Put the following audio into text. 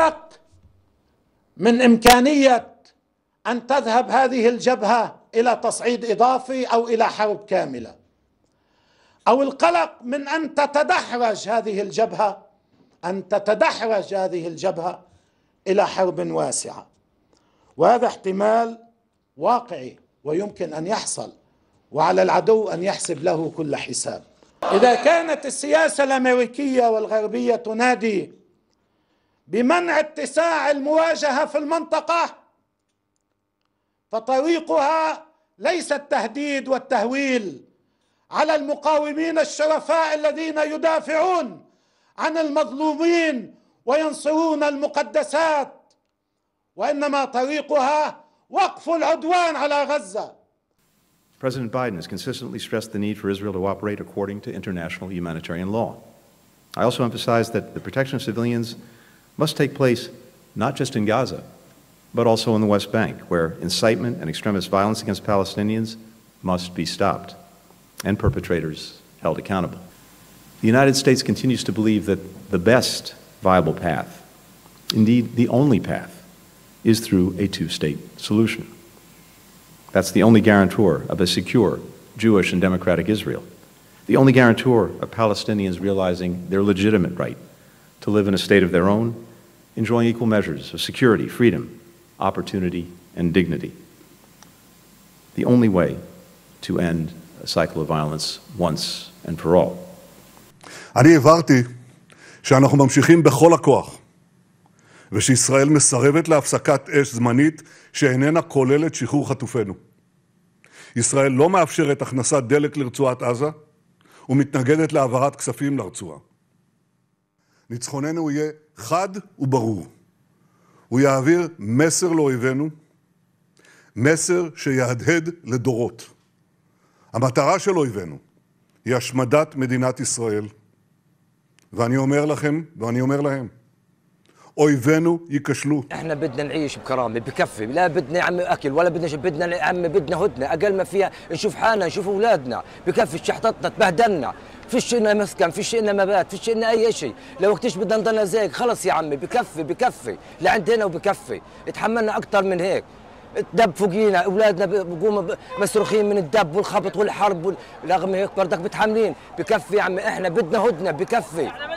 انطلق من امكانيه ان تذهب هذه الجبهه الى تصعيد اضافي او الى حرب كامله او القلق من ان تتدحرج هذه الجبهه ان تتدحرج هذه الجبهه الى حرب واسعه وهذا احتمال واقعي ويمكن ان يحصل وعلى العدو ان يحسب له كل حساب اذا كانت السياسه الامريكيه والغربيه تنادي بمنع اتساع المواجهه في المنطقه فطريقها ليس التهديد والتهويل على المقاومين الشرفاء الذين يدافعون عن المظلومين وينصرون المقدسات وانما طريقها وقف العدوان على غزه President Biden has consistently stressed the need for Israel to operate according to international humanitarian law. I also emphasize that the protection of civilians must take place not just in Gaza, but also in the West Bank, where incitement and extremist violence against Palestinians must be stopped and perpetrators held accountable. The United States continues to believe that the best viable path, indeed the only path, is through a two state solution. That's the only guarantor of a secure Jewish and democratic Israel, the only guarantor of Palestinians realizing their legitimate right to live in a state of their own, enjoying equal measures of security, freedom, opportunity, and dignity. The only way to end a cycle of violence once and for all. אני הבהרתי שאנחנו ממשיכים בכל הכוח ושישראל מסרבת להפסקת אש זמנית שאיננה כוללת שחרור חטופינו. ישראל לא מאפשרת הכנסת דלק לרצועת עזה ומתנגדת להעברת כספים לרצועה. ניצחוננו יהיה חד וברור. הוא יעביר מסר לאויבינו, מסר שיהדהד לדורות. המטרה של אויבינו היא השמדת מדינת ישראל. ואני אומר לכם, ואני אומר להם, אויבינו ייכשלו. احنا بدنا نعيش بكرامه بكفي لا بدنا يا عمي اكل ولا بدنا بدنا يا عمي بدنا هدنه اقل ما فيها نشوف حالنا نشوف اولادنا بكفي فيش لنا مسكن فيش لنا مبات فيش لنا اي شيء لو وقتش بدنا نضلنا زيك خلص يا عمي بكفي بكفي لعندنا وبكفي تحملنا اكثر من هيك الدب فوقينا اولادنا بقوموا مسروخين من الدب والخبط والحرب رغم هيك بردك بتحملين، بكفي يا عمي احنا بدنا هدنه بكفي